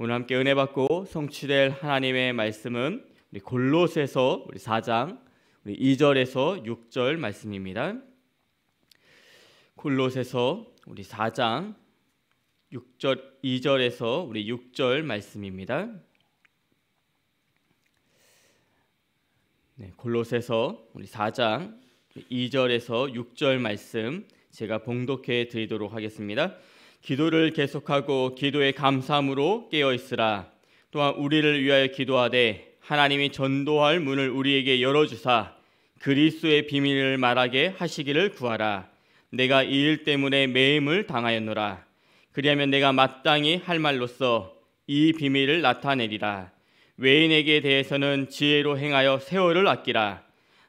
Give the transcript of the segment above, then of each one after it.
오늘 함께 은혜 받고 성취될 하나님의 말씀은 우리 골로새서 우리 4장 우리 2절에서 6절 말씀입니다. 골로새서 우리 4장 6절 2절에서 우리 6절 말씀입니다. 네, 골로새서 우리 4장 2절에서 6절 말씀 제가 봉독해 드리도록 하겠습니다. 기도를 계속하고 기도의 감사함으로 깨어 있으라. 또한 우리를 위하여 기도하되 하나님이 전도할 문을 우리에게 열어 주사 그리스도의 비밀을 말하게 하시기를 구하라. 내가 이 일 때문에 매임을 당하였노라. 그리하면 내가 마땅히 할 말로써 이 비밀을 나타내리라. 외인에게 대해서는 지혜로 행하여 세월을 아끼라.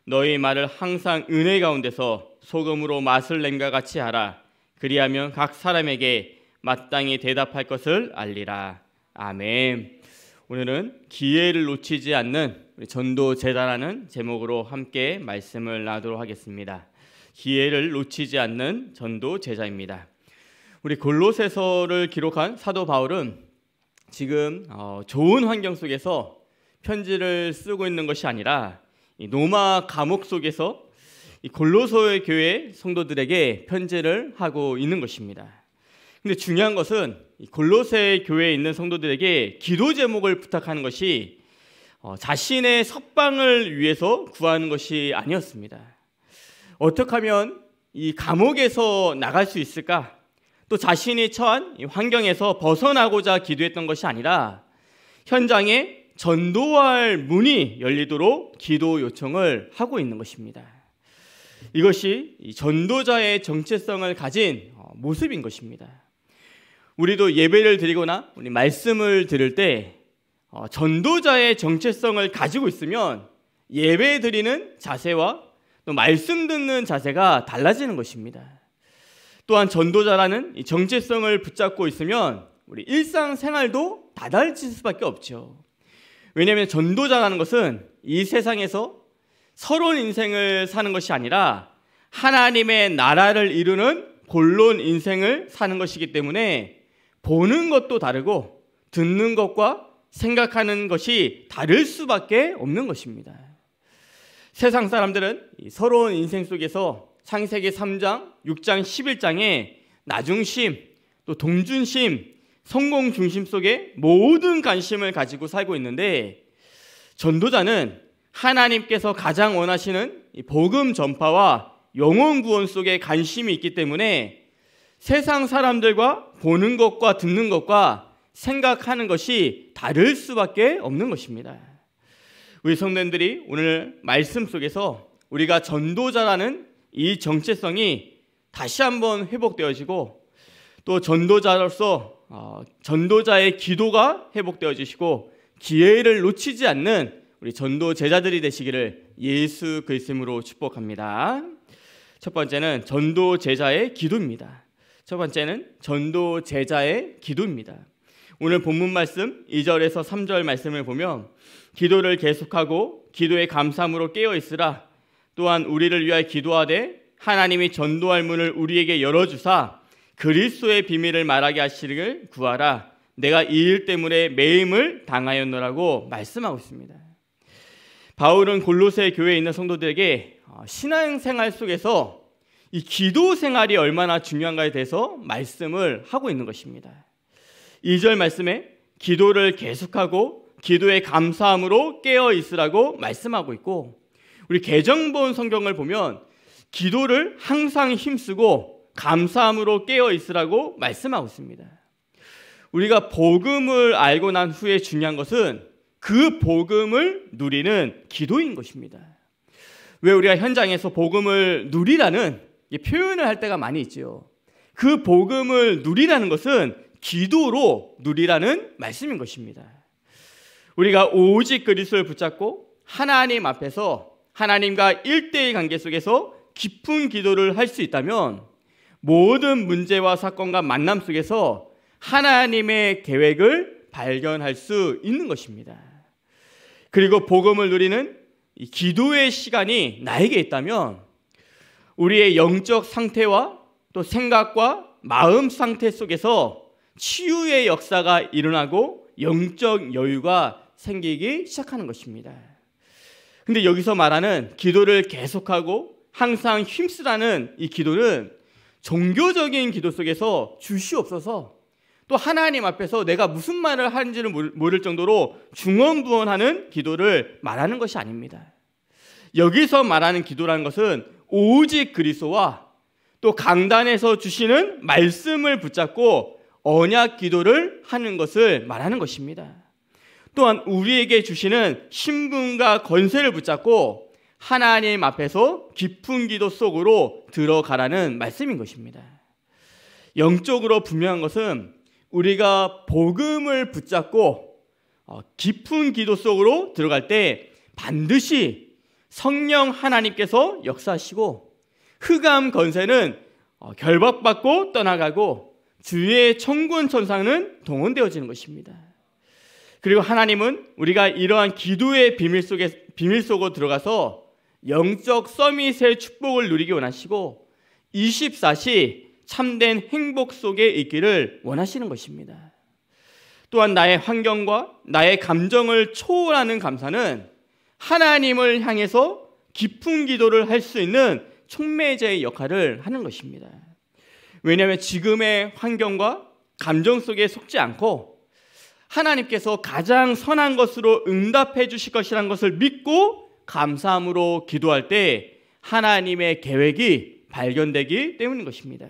너희 말을 항상 은혜 가운데서 소금으로 맛을 낸과 같이 하라. 그리하면 각 사람에게 마땅히 대답할 것을 알리라. 아멘. 오늘은 기회를 놓치지 않는 전도 제자라는 제목으로 함께 말씀을 나누도록 하겠습니다. 기회를 놓치지 않는 전도 제자입니다. 우리 골로새서를 기록한 사도 바울은 지금 어, 좋은 환경 속에서 편지를 쓰고 있는 것이 아니라 노마 감옥 속에서 이 골로소의 교회 성도들에게 편지를 하고 있는 것입니다. 근데 중요한 것은 골로새 교회에 있는 성도들에게 기도 제목을 부탁하는 것이 어, 자신의 석방을 위해서 구하는 것이 아니었습니다. 어떻게 하면 이 감옥에서 나갈 수 있을까? 또 자신이 처한 환경에서 벗어나고자 기도했던 것이 아니라 현장에 전도할 문이 열리도록 기도 요청을 하고 있는 것입니다. 이것이 전도자의 정체성을 가진 어, 모습인 것입니다. 우리도 예배를 드리거나 우리 말씀을 들을 때 어, 전도자의 정체성을 가지고 있으면 예배 드리는 자세와 또 말씀 듣는 자세가 달라지는 것입니다. 또한 전도자라는 정체성을 붙잡고 있으면 우리 일상생활도 다달질 수밖에 없죠. 왜냐하면 전도자라는 것은 이 세상에서 서론 인생을 사는 것이 아니라 하나님의 나라를 이루는 본론 인생을 사는 것이기 때문에 보는 것도 다르고 듣는 것과 생각하는 것이 다를 수밖에 없는 것입니다. 세상 사람들은 서러운 인생 속에서 창세기 3장, 6장, 11장에 나중심, 또 동준심, 성공 중심 속에 모든 관심을 가지고 살고 있는데 전도자는 하나님께서 가장 원하시는 복음 전파와 영혼 구원 속에 관심이 있기 때문에 세상 사람들과 보는 것과 듣는 것과 생각하는 것이 다를 수밖에 없는 것입니다. 우리 성도들이 오늘 말씀 속에서 우리가 전도자라는 이 정체성이 다시 한번 회복되어지고 또 전도자로서 어, 전도자의 기도가 회복되어지시고 기회를 놓치지 않는 우리 전도 제자들이 되시기를 예수 그리스도로 축복합니다. 첫 번째는 전도 제자의 기도입니다. 첫 번째는 전도 제자의 기도입니다. 오늘 본문 말씀 2절에서 3절 말씀을 보면 기도를 계속하고 기도의 감사함으로 깨어 있으라 또한 우리를 위하여 기도하되 하나님이 전도할 문을 우리에게 열어 주사 그리스도의 비밀을 말하게 하시기를 구하라 내가 이 일 때문에 매임을 당하였노라고 말씀하고 있습니다. 바울은 골로새 교회에 있는 성도들에게 어, 신앙생활 속에서 이 기도 생활이 얼마나 중요한가에 대해서 말씀을 하고 있는 것입니다. 2절 말씀에 기도를 계속하고 기도의 감사함으로 깨어 있으라고 말씀하고 있고 우리 개정본 성경을 보면 기도를 항상 힘쓰고 감사함으로 깨어 있으라고 말씀하고 있습니다. 우리가 복음을 알고 난 후에 중요한 것은 그 복음을 누리는 기도인 것입니다. 왜 우리가 현장에서 복음을 누리라는 표현을 할 때가 많이 있지그 복음을 누리라는 것은 기도로 누리라는 말씀인 것입니다. 우리가 오직 그리스도를 붙잡고 하나님 앞에서 하나님과 일대의 관계 속에서 깊은 기도를 할 수 있다면 모든 문제와 사건과 만남 속에서 하나님의 계획을 발견할 수 있는 것입니다. 그리고 복음을 누리는 기도의 시간이 나에게 있다면 우리의 영적 상태와 또 생각과 마음 상태 속에서 치유의 역사가 일어나고 영적 여유가 생기기 시작하는 것입니다. 근데 여기서 말하는 기도를 계속하고 항상 힘쓰라는 이 기도는 종교적인 기도 속에서 주시옵소서 또 하나님 앞에서 내가 무슨 말을 하는지를 모를 정도로 중언부언하는 기도를 말하는 것이 아닙니다. 여기서 말하는 기도라는 것은 오직 그리스도와 또 강단에서 주시는 말씀을 붙잡고 언약 기도를 하는 것을 말하는 것입니다. 또한 우리에게 주시는 신분과 권세를 붙잡고 하나님 앞에서 깊은 기도 속으로 들어가라는 말씀인 것입니다. 영적으로 분명한 것은 우리가 복음을 붙잡고 어, 깊은 기도 속으로 들어갈 때 반드시 성령 하나님께서 역사하시고 흑암 건세는 어, 결박받고 떠나가고 주의 천군 천상은 동원되어지는 것입니다. 그리고 하나님은 우리가 이러한 기도의 비밀 속에 비밀 속으로 들어가서 영적 서밋의 축복을 누리기 원하시고 24시 참된 행복 속에 있기를 원하시는 것입니다. 또한 나의 환경과 나의 감정을 초월하는 감사는 하나님을 향해서 깊은 기도를 할 수 있는 촉매제의 역할을 하는 것입니다. 왜냐하면 지금의 환경과 감정 속에 속지 않고 하나님께서 가장 선한 것으로 응답해 주실 것이란 것을 믿고 감사함으로 기도할 때 하나님의 계획이 발견되기 때문인 것입니다.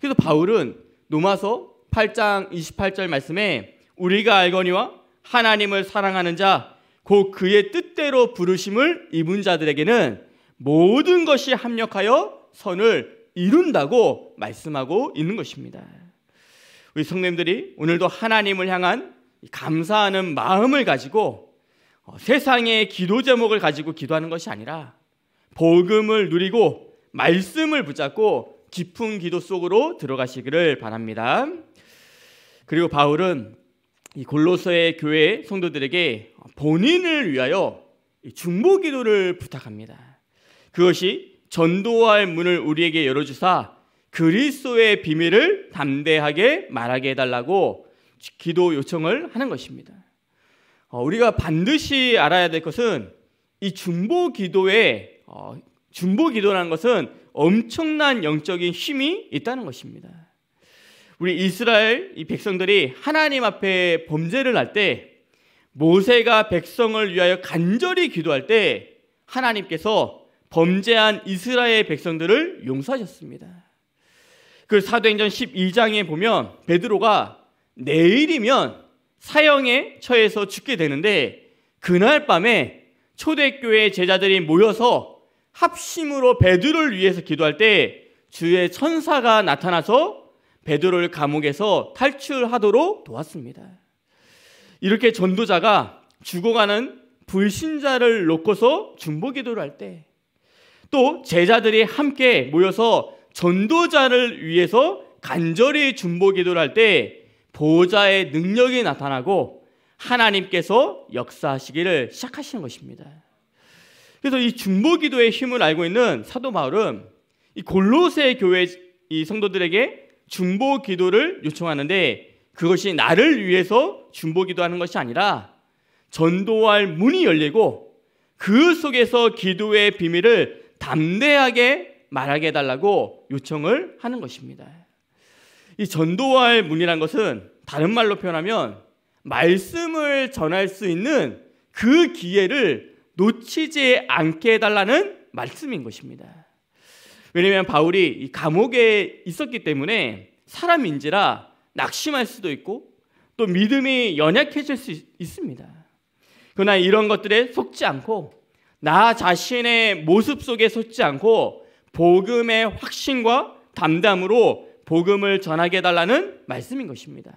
그래서 바울은 노마서 8장 28절 말씀에 우리가 알거니와 하나님을 사랑하는 자, 곧 그의 뜻대로 부르심을 입은 자들에게는 모든 것이 합력하여 선을 이룬다고 말씀하고 있는 것입니다. 우리 성님들이 오늘도 하나님을 향한 감사하는 마음을 가지고 어, 세상의 기도 제목을 가지고 기도하는 것이 아니라 복음을 누리고 말씀을 붙잡고 깊은 기도 속으로 들어가시기를 바랍니다. 그리고 바울은 이 골로서의 교회 성도들에게 본인을 위하여 중보 기도를 부탁합니다. 그것이 전도할 문을 우리에게 열어주사 그리스도의 비밀을 담대하게 말하게 해달라고 기도 요청을 하는 것입니다. 어, 우리가 반드시 알아야 될 것은 이 중보 기도의 어, 중보 기도라는 것은 엄청난 영적인 힘이 있다는 것입니다. 우리 이스라엘 이 백성들이 하나님 앞에 범죄를 할 때 모세가 백성을 위하여 간절히 기도할 때 하나님께서 범죄한 이스라엘 백성들을 용서하셨습니다. 그 사도행전 12장에 보면 베드로가 내일이면 사형에 처해서 죽게 되는데 그날 밤에 초대교회 제자들이 모여서 합심으로 베드로를 위해서 기도할 때 주의 천사가 나타나서 베드로를 감옥에서 탈출하도록 도왔습니다. 이렇게 전도자가 죽어가는 불신자를 놓고서 중보 기도를 할 때 또 제자들이 함께 모여서 전도자를 위해서 간절히 중보 기도를 할 때 보호자의 능력이 나타나고 하나님께서 역사하시기를 시작하시는 것입니다. 그래서 이 중보기도의 힘을 알고 있는 사도 바울은 이 골로새 교회 이 성도들에게 중보기도를 요청하는데 그것이 나를 위해서 중보기도하는 것이 아니라 전도할 문이 열리고 그 속에서 기도의 비밀을 담대하게 말하게 해달라고 요청을 하는 것입니다. 이 전도할 문이란 것은 다른 말로 표현하면 말씀을 전할 수 있는 그 기회를 놓치지 않게 해달라는 말씀인 것입니다. 왜냐하면 바울이 감옥에 있었기 때문에 사람인지라 낙심할 수도 있고 또 믿음이 연약해질 수 있습니다. 그러나 이런 것들에 속지 않고 나 자신의 모습 속에 속지 않고 복음의 확신과 담담으로 복음을 전하게 해달라는 말씀인 것입니다.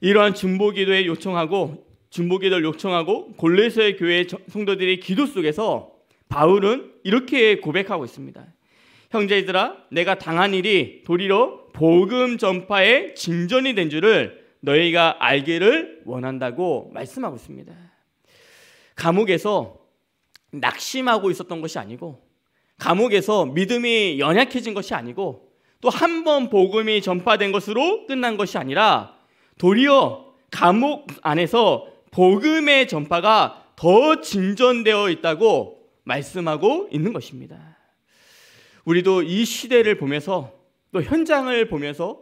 이러한 중보 기도에 요청하고 중보기도를 요청하고 골레서의 교회 성도들의 기도 속에서 바울은 이렇게 고백하고 있습니다. 형제들아 내가 당한 일이 도리어 복음 전파의 진전이 된 줄을 너희가 알기를 원한다고 말씀하고 있습니다. 감옥에서 낙심하고 있었던 것이 아니고 감옥에서 믿음이 연약해진 것이 아니고 또 한 번 복음이 전파된 것으로 끝난 것이 아니라 도리어 감옥 안에서 복음의 전파가 더 진전되어 있다고 말씀하고 있는 것입니다. 우리도 이 시대를 보면서 또 현장을 보면서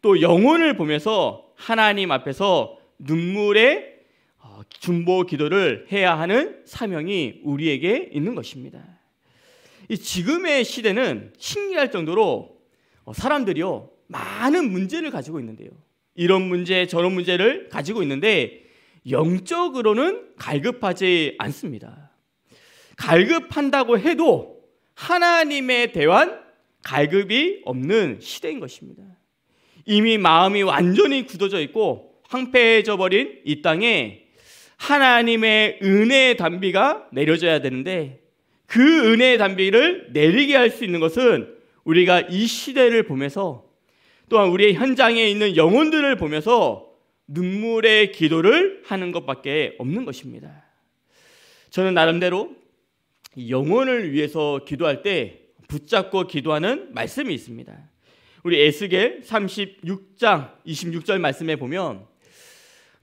또 영혼을 보면서 하나님 앞에서 눈물의 어, 중보 기도를 해야 하는 사명이 우리에게 있는 것입니다. 이 지금의 시대는 신기할 정도로 어, 사람들이요 많은 문제를 가지고 있는데요. 이런 문제 저런 문제를 가지고 있는데 영적으로는 갈급하지 않습니다. 갈급한다고 해도 하나님에 대한 갈급이 없는 시대인 것입니다. 이미 마음이 완전히 굳어져 있고 황폐해져 버린 이 땅에 하나님의 은혜의 단비가 내려져야 되는데 그 은혜의 단비를 내리게 할 수 있는 것은 우리가 이 시대를 보면서 또한 우리의 현장에 있는 영혼들을 보면서 눈물의 기도를 하는 것밖에 없는 것입니다. 저는 나름대로 영혼을 위해서 기도할 때 붙잡고 기도하는 말씀이 있습니다. 우리 에스겔 36장 26절 말씀에 보면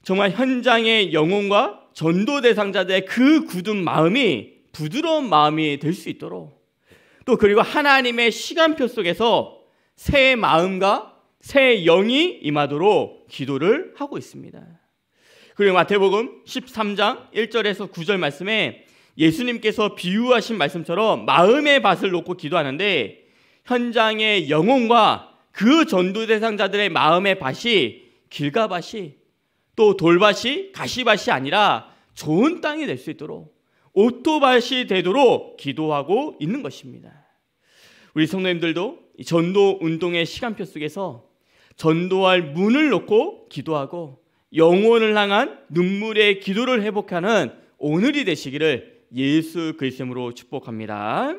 정말 현장의 영혼과 전도 대상자들의 그 굳은 마음이 부드러운 마음이 될 수 있도록 또 그리고 하나님의 시간표 속에서 새 마음과 새 영이 임하도록 기도를 하고 있습니다. 그리고 마태복음 13장 1절에서 9절 말씀에 예수님께서 비유하신 말씀처럼 마음의 밭을 놓고 기도하는데 현장의 영혼과 그 전도 대상자들의 마음의 밭이 길가밭이 또 돌밭이 가시밭이 아니라 좋은 땅이 될 수 있도록 오토밭이 되도록 기도하고 있는 것입니다. 우리 성도님들도 전도 운동의 시간표 속에서 전도할 문을 놓고 기도하고 영혼을 향한 눈물의 기도를 회복하는 오늘이 되시기를 예수 그리스도로 축복합니다.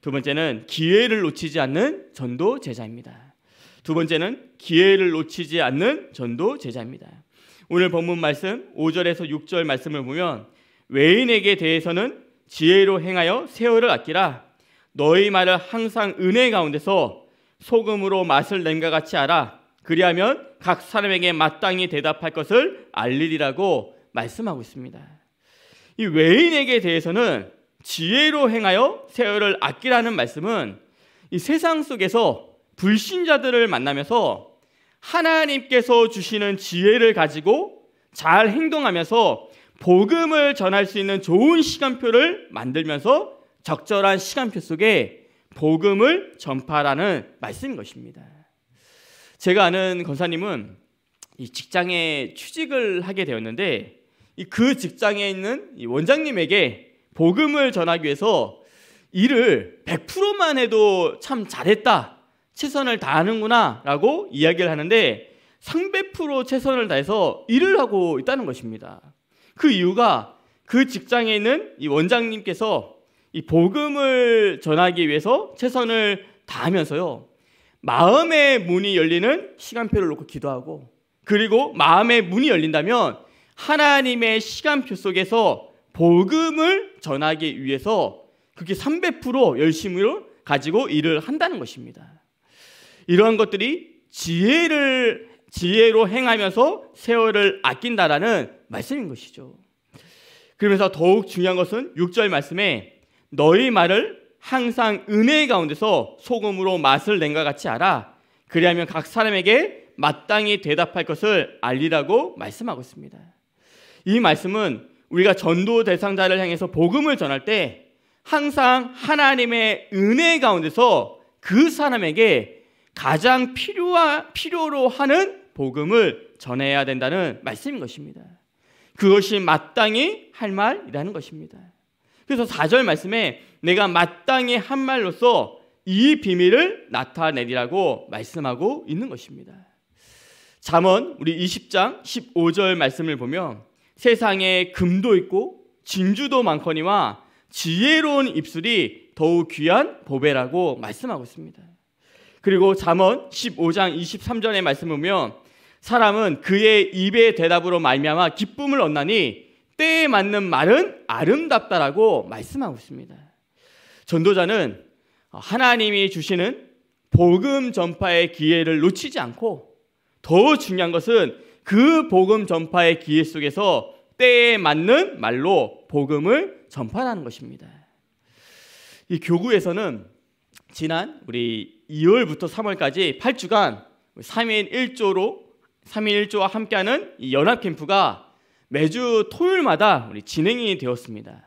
두 번째는 기회를 놓치지 않는 전도 제자입니다. 두 번째는 기회를 놓치지 않는 전도 제자입니다. 오늘 본문 말씀 5절에서 6절 말씀을 보면 외인에게 대해서는 지혜로 행하여 세월을 아끼라 너희 말을 항상 은혜 가운데서 소금으로 맛을 낸 것 같이 알아. 그리하면 각 사람에게 마땅히 대답할 것을 알리리라고 말씀하고 있습니다. 이 외인에게 대해서는 지혜로 행하여 세월을 아끼라는 말씀은 이 세상 속에서 불신자들을 만나면서 하나님께서 주시는 지혜를 가지고 잘 행동하면서 복음을 전할 수 있는 좋은 시간표를 만들면서 적절한 시간표 속에 복음을 전파라는 말씀인 것입니다. 제가 아는 권사님은 이 직장에 취직을 하게 되었는데 그 직장에 있는 원장님에게 복음을 전하기 위해서 일을 100%만 해도 참 잘했다. 최선을 다하는구나. 라고 이야기를 하는데 300% 최선을 다해서 일을 하고 있다는 것입니다. 그 이유가 그 직장에 있는 이 원장님께서 이 복음을 전하기 위해서 최선을 다하면서요. 마음의 문이 열리는 시간표를 놓고 기도하고 그리고 마음의 문이 열린다면 하나님의 시간표 속에서 복음을 전하기 위해서 그게 렇300%열심으로 가지고 일을 한다는 것입니다. 이러한 것들이 지혜를 지혜로 행하면서 세월을 아낀다라는 말씀인 것이죠. 그러면서 더욱 중요한 것은 6절 말씀에 너희 말을 항상 은혜 의 가운데서 소금으로 맛을 낸 것 같이 알아. 그리하면 각 사람에게 마땅히 대답할 것을 알리라고 말씀하고 있습니다. 이 말씀은 우리가 전도 대상자를 향해서 복음을 전할 때 항상 하나님의 은혜 가운데서 그 사람에게 가장 필요하, 필요로 하는 복음을 전해야 된다는 말씀인 것입니다. 그것이 마땅히 할 말이라는 것입니다. 그래서 4절 말씀에 내가 마땅히 한 말로서 이 비밀을 나타내리라고 말씀하고 있는 것입니다. 잠언 우리 20장 15절 말씀을 보면 세상에 금도 있고 진주도 많거니와 지혜로운 입술이 더욱 귀한 보배라고 말씀하고 있습니다. 그리고 잠언 15장 23절의 말씀 보면 사람은 그의 입의 대답으로 말미암아 기쁨을 얻나니 때에 맞는 말은 아름답다라고 말씀하고 있습니다. 전도자는 어, 하나님이 주시는 복음 전파의 기회를 놓치지 않고 더 중요한 것은 그 복음 전파의 기회 속에서 때에 맞는 말로 복음을 전파하는 것입니다. 이 교구에서는 지난 우리 2월부터 3월까지 8주간 3인 1조로 3인 1조와 함께하는 연합 캠프가 매주 토요일마다 우리 진행이 되었습니다.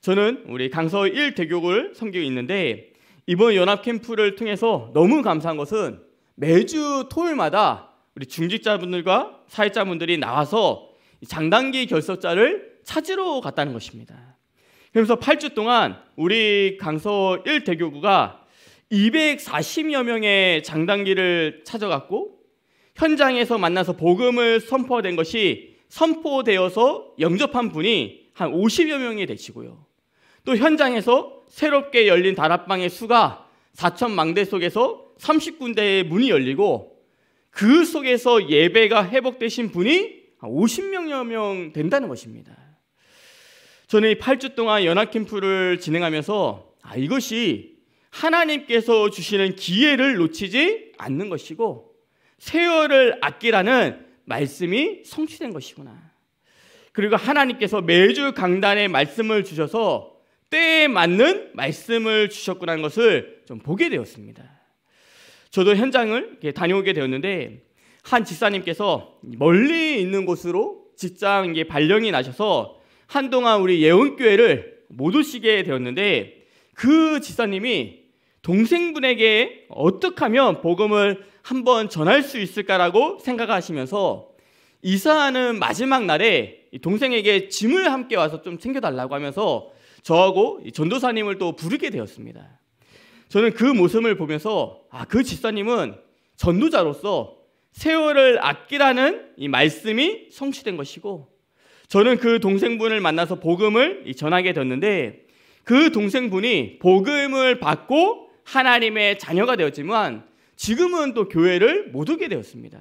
저는 우리 강서 1 대교를 섬기고 있는데 이번 연합 캠프를 통해서 너무 감사한 것은 매주 토요일마다 우리 중직자분들과 사회자분들이 나와서 장단기 결석자를 찾으러 갔다는 것입니다. 그래서 8주 동안 우리 강서 1 대교구가 240여 명의 장단기를 찾아갔고 현장에서 만나서 복음을 선포된 것이 선포되어서 영접한 분이 한 50여 명이 되시고요. 또 현장에서 새롭게 열린 다락방의 수가 4천 망대 속에서 30군데의 문이 열리고 그 속에서 예배가 회복되신 분이 한 50명여 명 된다는 것입니다. 저는 8주 동안 연합 캠프를 진행하면서 아 이것이 하나님께서 주시는 기회를 놓치지 않는 것이고 세월을 아끼라는 말씀이 성취된 것이구나. 그리고 하나님께서 매주 강단에 말씀을 주셔서 때에 맞는 말씀을 주셨구나 것을 좀 보게 되었습니다. 저도 현장을 다녀오게 되었는데 한 집사님께서 멀리 있는 곳으로 직장 발령이 나셔서 한동안 우리 예원교회를 못 오시게 되었는데 그 집사님이 동생분에게 어떻게 하면 복음을 한번 전할 수 있을까라고 생각하시면서 이사하는 마지막 날에 동생에게 짐을 함께 와서 좀 챙겨달라고 하면서 저하고 전도사님을 또 부르게 되었습니다. 저는 그 모습을 보면서 아, 그 집사님은 전도자로서 세월을 아끼라는 이 말씀이 성취된 것이고 저는 그 동생분을 만나서 복음을 전하게 되었는데 그 동생분이 복음을 받고 하나님의 자녀가 되었지만 지금은 또 교회를 못 오게 되었습니다.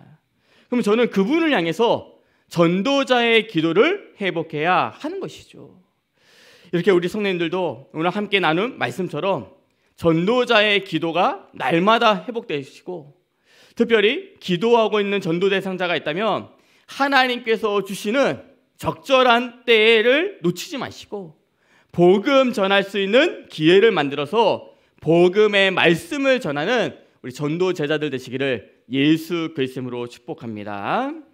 그럼 저는 그분을 향해서 전도자의 기도를 회복해야 하는 것이죠. 이렇게 우리 성도님들도 오늘 함께 나눈 말씀처럼 전도자의 기도가 날마다 회복되시고 특별히 기도하고 있는 전도 대상자가 있다면 하나님께서 주시는 적절한 때를 놓치지 마시고 복음 전할 수 있는 기회를 만들어서 복음의 말씀을 전하는 우리 전도 제자들 되시기를 예수 그리스도로 축복합니다.